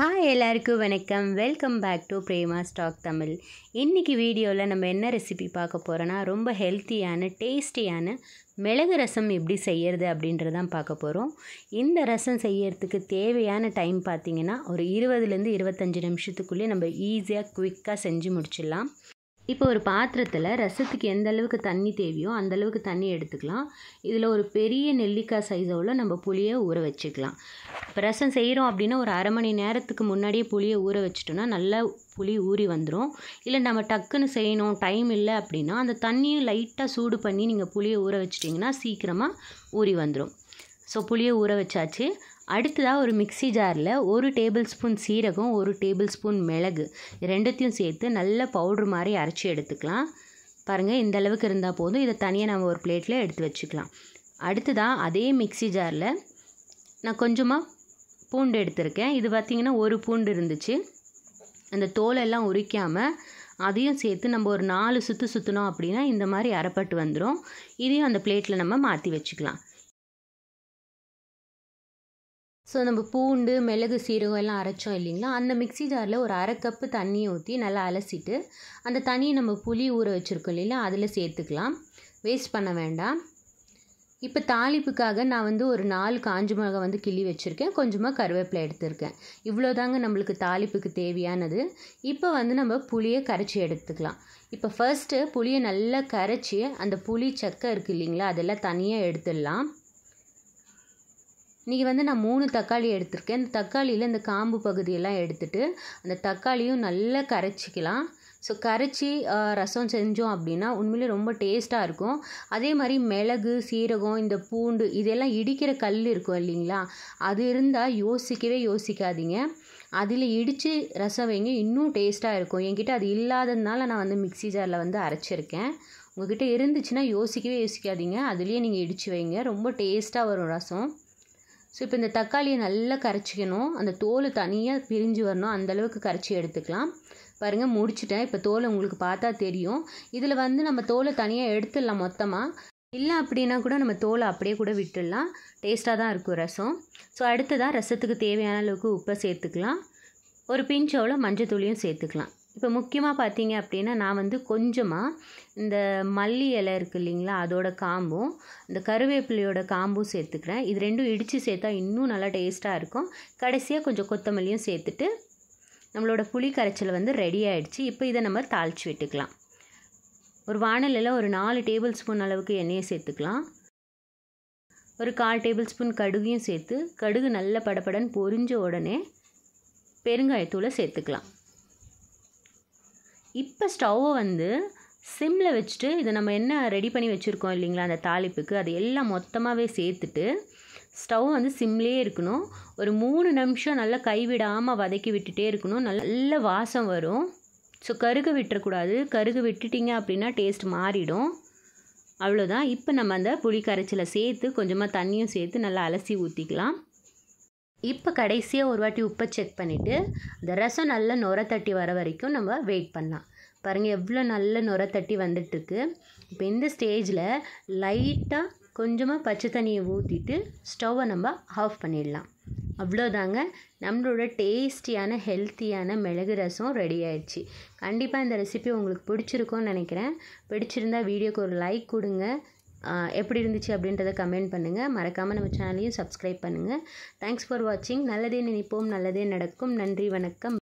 hi எல்லாருக்கும் வணக்கம் welcome back to Prema stock Tamil இன்றைக்கி வீடியோவில் நம்ம என்ன ரெசிபி பார்க்க போகிறோன்னா ரொம்ப ஹெல்த்தியான டேஸ்டியான மிளகு ரசம் எப்படி செய்கிறது அப்படின்றதான் பார்க்க போகிறோம் இந்த ரசம் செய்யறதுக்கு தேவையான டைம் பார்த்திங்கன்னா ஒரு இருபதுலேருந்து இருபத்தஞ்சி நிமிஷத்துக்குள்ளேயே நம்ம ஈஸியாக குவிக்காக செஞ்சு முடிச்சிடலாம் இப்போ ஒரு பாத்திரத்தில் ரசத்துக்கு எந்த அளவுக்கு தண்ணி தேவையோ அந்த அளவுக்கு தண்ணி எடுத்துக்கலாம் இதில் ஒரு பெரிய நெல்லிக்காய் சைஸோவில் நம்ம புளியை ஊற வச்சுக்கலாம் இப்போ ரசம் செய்கிறோம் அப்படின்னா ஒரு அரை மணி நேரத்துக்கு முன்னாடியே புளியை ஊற வச்சிட்டோன்னா நல்லா புளி ஊறி வந்துடும் இல்லை நம்ம டக்குன்னு செய்யணும் டைம் இல்லை அப்படின்னா அந்த தண்ணியும் லைட்டாக சூடு பண்ணி நீங்கள் புளியை ஊற வச்சிட்டிங்கன்னா சீக்கிரமாக ஊறி வந்துடும் ஸோ புளியை ஊற வச்சாச்சு அடுத்ததாக ஒரு மிக்சி ஜாரில் ஒரு டேபிள் ஸ்பூன் சீரகம் ஒரு டேபிள் ஸ்பூன் மிளகு ரெண்டுத்தையும் சேர்த்து நல்ல பவுட்ரு மாதிரி அரைச்சி எடுத்துக்கலாம் பாருங்கள் இந்த அளவுக்கு இருந்தால் போதும் இதை தனியாக நம்ம ஒரு பிளேட்டில் எடுத்து வச்சுக்கலாம் அடுத்ததாக அதே மிக்சி ஜாரில் நான் கொஞ்சமாக பூண்டு எடுத்திருக்கேன் இது பார்த்திங்கன்னா ஒரு பூண்டு இருந்துச்சு அந்த தோலெல்லாம் உரிக்காமல் அதையும் சேர்த்து நம்ம ஒரு நாலு சுற்று சுற்றினோம் அப்படின்னா இந்த மாதிரி அரைப்பட்டு வந்துடும் இதையும் அந்த பிளேட்டில் நம்ம மாற்றி வச்சுக்கலாம் ஸோ நம்ம பூண்டு மிளகு சீரகம் எல்லாம் அரைச்சோம் இல்லைங்களா அந்த மிக்சி ஜாரில் ஒரு அரை கப்பு தண்ணியை ஊற்றி நல்லா அலசிட்டு அந்த தண்ணியை நம்ம புளி ஊற வச்சுருக்கோம் இல்லைங்களா அதில் சேர்த்துக்கலாம் வேஸ்ட் பண்ண வேண்டாம் இப்போ தாளிப்புக்காக நான் வந்து ஒரு நாலு காஞ்சி மிளகா வந்து கிள்ளி வச்சுருக்கேன் கொஞ்சமாக கருவேப்பிலை எடுத்திருக்கேன் இவ்வளோ தாங்க நம்மளுக்கு தாளிப்புக்கு தேவையானது இப்போ வந்து நம்ம புளியை கரைச்சி எடுத்துக்கலாம் இப்போ ஃபர்ஸ்ட்டு புளியை நல்லா கரைச்சி அந்த புளி சக்கை இருக்குது இல்லைங்களா அதெல்லாம் தனியாக எடுத்துடலாம் இன்றைக்கி வந்து நான் மூணு தக்காளி எடுத்திருக்கேன் இந்த தக்காளியில் இந்த காம்பு பகுதியெல்லாம் எடுத்துகிட்டு அந்த தக்காளியும் நல்லா கரைச்சிக்கலாம் ஸோ கரைச்சி ரசம் செஞ்சோம் அப்படின்னா உண்மையிலே ரொம்ப டேஸ்ட்டாக இருக்கும் அதே மாதிரி மிளகு சீரகம் இந்த பூண்டு இதெல்லாம் இடிக்கிற கல் இருக்கும் இல்லைங்களா அது இருந்தால் யோசிக்கவே யோசிக்காதீங்க அதில் இடித்து ரசம் வைங்க இன்னும் டேஸ்ட்டாக இருக்கும் என்கிட்ட அது இல்லாததுனால நான் வந்து மிக்சி ஜாரில் வந்து அரைச்சிருக்கேன் உங்ககிட்ட இருந்துச்சுன்னா யோசிக்கவே யோசிக்காதீங்க அதுலேயே நீங்கள் இடித்து வைங்க ரொம்ப டேஸ்ட்டாக வரும் ரசம் ஸோ இப்போ இந்த தக்காளியை நல்லா கரைச்சிக்கணும் அந்த தோல் தனியாக பிரிஞ்சு வரணும் அந்தளவுக்கு கரைச்சி எடுத்துக்கலாம் பாருங்கள் முடிச்சிட்டேன் இப்போ தோலை உங்களுக்கு பார்த்தா தெரியும் இதில் வந்து நம்ம தோலை தனியாக எடுத்துடலாம் மொத்தமாக இல்லை அப்படின்னா கூட நம்ம தோலை அப்படியே கூட விட்டுடலாம் டேஸ்ட்டாக தான் இருக்கும் ரசம் ஸோ அடுத்ததாக ரசத்துக்கு தேவையான அளவுக்கு உப்பை சேர்த்துக்கலாம் ஒரு பிஞ்சோவில் மஞ்சள் தூளியும் சேர்த்துக்கலாம் இப்போ முக்கியமாக பார்த்தீங்க அப்படின்னா நான் வந்து கொஞ்சமாக இந்த மல்லி இலை இருக்குது இல்லைங்களா அதோட காம்பும் இந்த கருவேப்பிலையோட காம்பும் சேர்த்துக்கிறேன் இது ரெண்டும் இடித்து சேர்த்தா இன்னும் நல்லா டேஸ்ட்டாக இருக்கும் கடைசியாக கொஞ்சம் கொத்தமல்லியும் சேர்த்துட்டு நம்மளோட புளி கரைச்சல் வந்து ரெடி ஆகிடுச்சு இப்போ இதை நம்ம தாளித்து விட்டுக்கலாம் ஒரு வானலில் ஒரு நாலு டேபிள் ஸ்பூன் அளவுக்கு எண்ணெயை சேர்த்துக்கலாம் ஒரு கால் டேபிள் ஸ்பூன் கடுகையும் சேர்த்து கடுகு நல்ல படப்படன்னு பொரிஞ்ச உடனே பெருங்காயத்தூளை சேர்த்துக்கலாம் இப்போ ஸ்டவ்வை வந்து சிம்மில் வச்சுட்டு இதை நம்ம என்ன ரெடி பண்ணி வச்சுருக்கோம் இல்லைங்களா அந்த தாளிப்புக்கு அது எல்லாம் மொத்தமாகவே சேர்த்துட்டு ஸ்டவ் வந்து சிம்லேயே இருக்கணும் ஒரு மூணு நிமிஷம் நல்லா கைவிடாமல் வதக்கி விட்டுட்டே இருக்கணும் நல்ல வாசம் வரும் ஸோ கருக விட்டுறக்கூடாது கருக விட்டுட்டிங்க அப்படின்னா டேஸ்ட் மாறிடும் அவ்வளோதான் இப்போ நம்ம அந்த புளி கரைச்சலை சேர்த்து கொஞ்சமாக தண்ணியும் சேர்த்து நல்லா அலசி ஊற்றிக்கலாம் இப்போ கடைசியாக ஒரு வாட்டி உப்பை செக் பண்ணிவிட்டு இந்த ரசம் நல்லா நுர தட்டி வர வரைக்கும் நம்ம வெயிட் பண்ணலாம் பாருங்கள் எவ்வளோ நல்ல நுர தட்டி வந்துட்டுருக்கு இப்போ இந்த ஸ்டேஜில் லைட்டாக கொஞ்சமாக பச்சை தண்ணியை ஊற்றிட்டு ஸ்டவ்வை நம்ம ஆஃப் பண்ணிடலாம் அவ்வளோதாங்க நம்மளோட டேஸ்டியான ஹெல்த்தியான மிளகு ரசம் ரெடி ஆயிடுச்சு கண்டிப்பாக இந்த ரெசிபி உங்களுக்கு பிடிச்சிருக்கோன்னு நினைக்கிறேன் பிடிச்சிருந்தா வீடியோக்கு ஒரு லைக் கொடுங்க எப்படி இருந்துச்சு அப்படின்றத கமெண்ட் பண்ணுங்கள் மறக்காமல் நம்ம சேனலையும் சப்ஸ்கிரைப் பண்ணுங்கள் தேங்க்ஸ் ஃபார் வாட்சிங் நல்லதே நினைப்போம் நல்லதே நடக்கும் நன்றி வணக்கம்